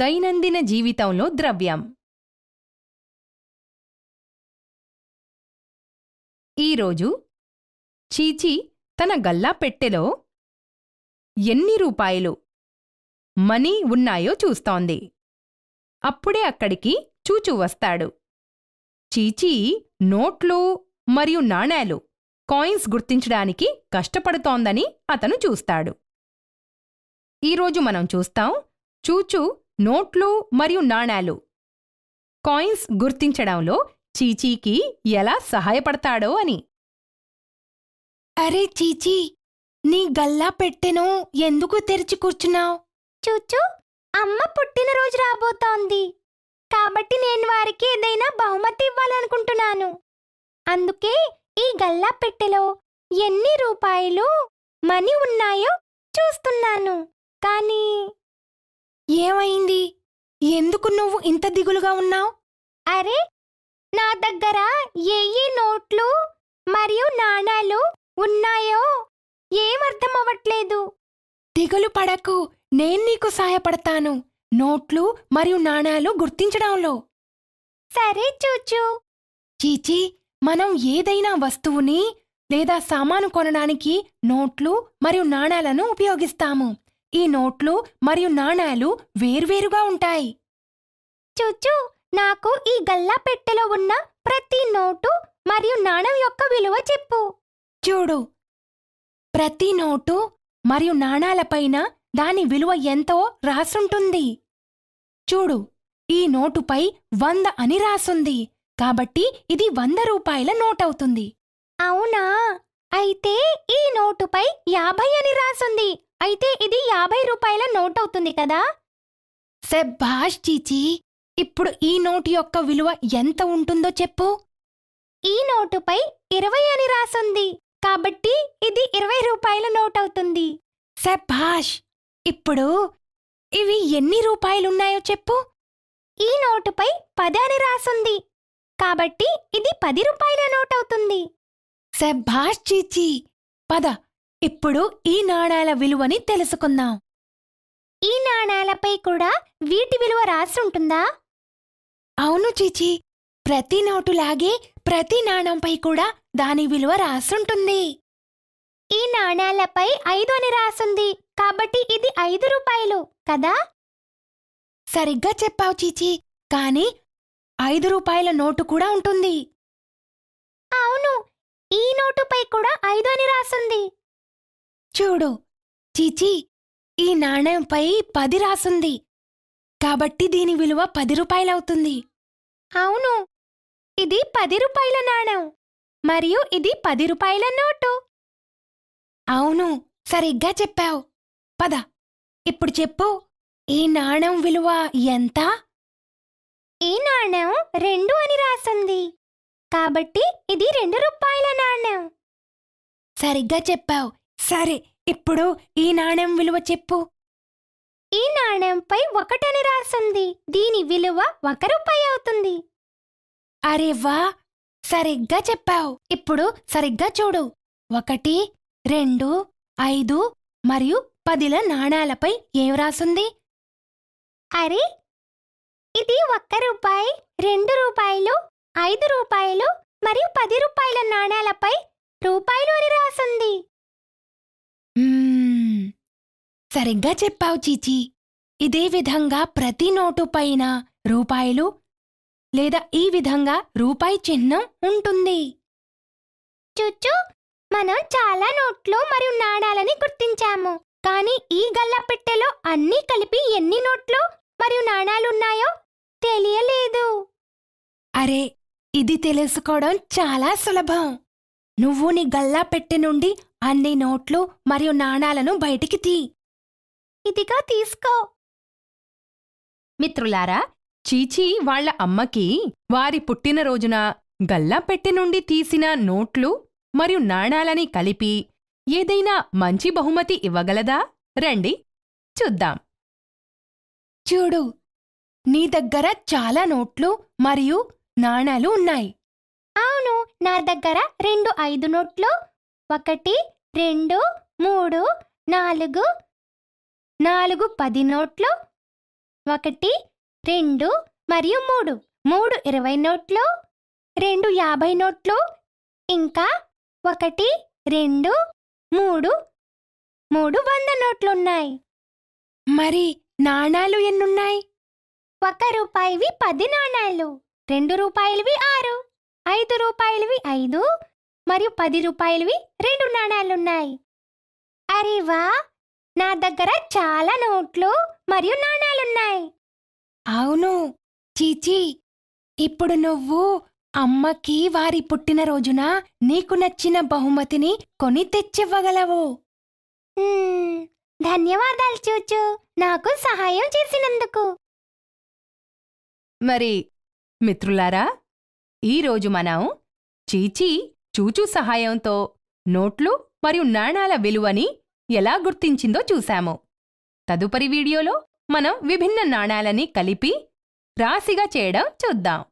దైనందిన జీవితంలో ద్రవ్యం ఈరోజు చీచి తన గల్లా పెట్టెలో ఎన్ని రూపాయలు మనీ ఉన్నాయో చూస్తోంది అప్పుడే అక్కడికి చూచూ వస్తాడు చీచి నోట్లు మరియు నాణేలు కాయిన్స్ గుర్తించడానికి కష్టపడుతోందని అతను చూస్తాడు ఈరోజు మనం చూస్తాం చూచూ నోట్లు మరియు నాణాలు కాయిన్స్ గుర్తించడంలో చీచీకి ఎలా సహాయపడతాడో అని అరే చీచీ నీ గల్లా పెట్టెను ఎందుకు తెరిచి కూర్చున్నావు చూచు అమ్మ పుట్టినరోజు రాబోతోంది కాబట్టి నేను వారికి ఏదైనా బహుమతి ఇవ్వాలనుకుంటున్నాను అందుకే ఈ గల్లా పెట్టెలో ఎన్ని రూపాయలు మనీ ఉన్నాయో చూస్తున్నాను కానీ ఏమైంది ఎందుకు నువ్వు ఇంత దిగులుగా ఉన్నావు అరే నా దగ్గర ఏ ఏ నోట్లు మరియు నాణాలు ఉన్నాయో ఏమర్థమవ్వట్లేదు దిగులు పడకు నేను నీకు సహాయపడతాను నోట్లు మరియు నాణాలు గుర్తించడంలో సరే చూచు చీచి మనం ఏదైనా వస్తువుని లేదా సామాను కొనడానికి నోట్లు మరియు నాణాలను ఉపయోగిస్తాము ఈ నోట్లు మరియు నాణాలు వేర్వేరుగా ఉంటాయి చూచు నాకు ఈ గల్లా పెట్టెలో ఉన్న ప్రతి నోటు మరియు నాణం యొక్క విలువ చెప్పు చూడు ప్రతి నోటు మరియు నాణాలపైన దాని విలువ ఎంతో రాసుంటుంది చూడు ఈ నోటుపై వంద అని రాసుంది కాబట్టి ఇది వంద రూపాయల నోటవుతుంది అవునా అయితే ఈ నోటుపై యాభై అని రాసుంది అయితే ఇది యాభై రూపాయల నోట్ అవుతుంది కదా సెబ్బాష్ చీచీ ఇప్పుడు ఈ నోటు యొక్క విలువ ఎంత ఉంటుందో చెప్పు ఈ నోటుపై ఇరవై అని రాసుంది కాబట్టి ఇది ఇరవై రూపాయల నోట్ అవుతుంది సెబ్బాష్ ఇప్పుడు ఇవి ఎన్ని రూపాయలున్నాయో చెప్పు ఈ నోటుపై పది అని రాసుంది కాబట్టి ఇది పది రూపాయల నోట్ అవుతుంది సెబ్బాష్ చీచీ పద ఇప్పుడు ఈ నాణాల విలువని తెలుసుకుందాం ఈ నాణాలపై కూడా వీటి విలువ రాసుంటుందా అవును చీచి ప్రతి నోటులాగే ప్రతి నాణంపై కూడా దాని విలువ రాసుంటుంది ఈ నాణాలపై ఐదు అని రాసుంది కాబట్టి ఇది ఐదు రూపాయలు కదా సరిగ్గా చెప్పావు చీచి కానీ ఐదు రూపాయల నోటు కూడా ఉంటుంది అవును ఈ నోటుపై కూడా ఐదు అని రాసుంది చూడు చీచీ ఈ నాణెంపై పది రాసుంది కాబట్టి దీని విలువ పది రూపాయలవుతుంది అవును ఇది పది రూపాయల నాణెం మరియు ఇది పది రూపాయల నోటు అవును సరిగ్గా చెప్పావు పద ఇప్పుడు చెప్పు ఈ నాణెం విలువ ఎంత ఈ నాణెం రెండు అని రాసింది కాబట్టి ఇది రెండు రూపాయల నాణెం సరిగ్గా చెప్పావు సరే ఇప్పుడు ఈ నాణ్యం విలువ చెప్పు ఈ నాణ్యంపై ఒకటని రాసుంది దీని విలువ ఒక రూపాయి అవుతుంది అరే వా సరిగ్గా చెప్పావు ఇప్పుడు సరిగ్గా చూడు ఒకటి రెండు ఐదు మరియు పదిల నాణాలపై ఏం రాసుంది అరే ఇది ఒక్క రూపాయి రెండు రూపాయలు ఐదు రూపాయలు మరియు పది రూపాయల నాణాలపై రూపాయలు అని రాసుంది సరిగ్గా చెప్పావు చీచి ఇదే విధంగా ప్రతి నోటు పైన రూపాయలు లేదా ఈ విధంగా రూపాయి చిహ్నం ఉంటుంది చుచ్చు మనం చాలా నోట్లు మరియు నాణాలని గుర్తించాము కానీ ఈ గల్లపెట్టెలో అన్నీ కలిపి ఎన్ని నోట్లు మరియు నాణాలున్నాయో తెలియలేదు అరే ఇది తెలుసుకోవడం చాలా సులభం నువ్వు నీ గల్లా పెట్టె నుండి అన్ని నోట్లు మరియు నాణాలను బయటికి తీ ఇదిగా తీసుకో మిత్రులారా చీచీ వాళ్ల అమ్మకి వారి పుట్టినరోజున గల్లాపెట్టె నుండి తీసిన నోట్లు మరియు నాణాలని కలిపి ఏదైనా మంచి బహుమతి ఇవ్వగలదా రండి చూద్దాం చూడు నీ దగ్గర చాలా నోట్లు మరియు నాణాలు ఉన్నాయి అవును నా దగ్గర రెండు ఐదు నోట్లు ఒకటి రెండు మూడు నాలుగు నాలుగు పది నోట్లు ఒకటి రెండు మరియు మూడు మూడు ఇరవై నోట్లు రెండు యాభై నోట్లు ఇంకా ఒకటి రెండు మూడు మూడు వంద నోట్లున్నాయి మరి నాణాలు ఎన్నున్నాయి ఒక రూపాయివి పది నాణాలు రెండు రూపాయలవి ఆరు ఐదు రూపాయలవి ఐదు మరియు పది రూపాయలవి రెండు నాణాలున్నాయి అరే వా నా దగ్గర చాలా నోట్లు మరియు నాణాలున్నాయి అవును చీచీ ఇప్పుడు నువ్వు అమ్మకి వారి పుట్టినరోజున నీకు నచ్చిన బహుమతిని కొని తెచ్చివ్వగలవు ధన్యవాదాలు చూచు నాకు సహాయం చేసినందుకు మరి మిత్రులారా ఈరోజు మనం చీచీ చూచూ సహాయంతో నోట్లు మరియు నాణాల విలువని ఎలా గుర్తించిందో చూశాము తదుపరి వీడియోలో మనం విభిన్న నాణాలని కలిపి రాశిగా చేయడం చూద్దాం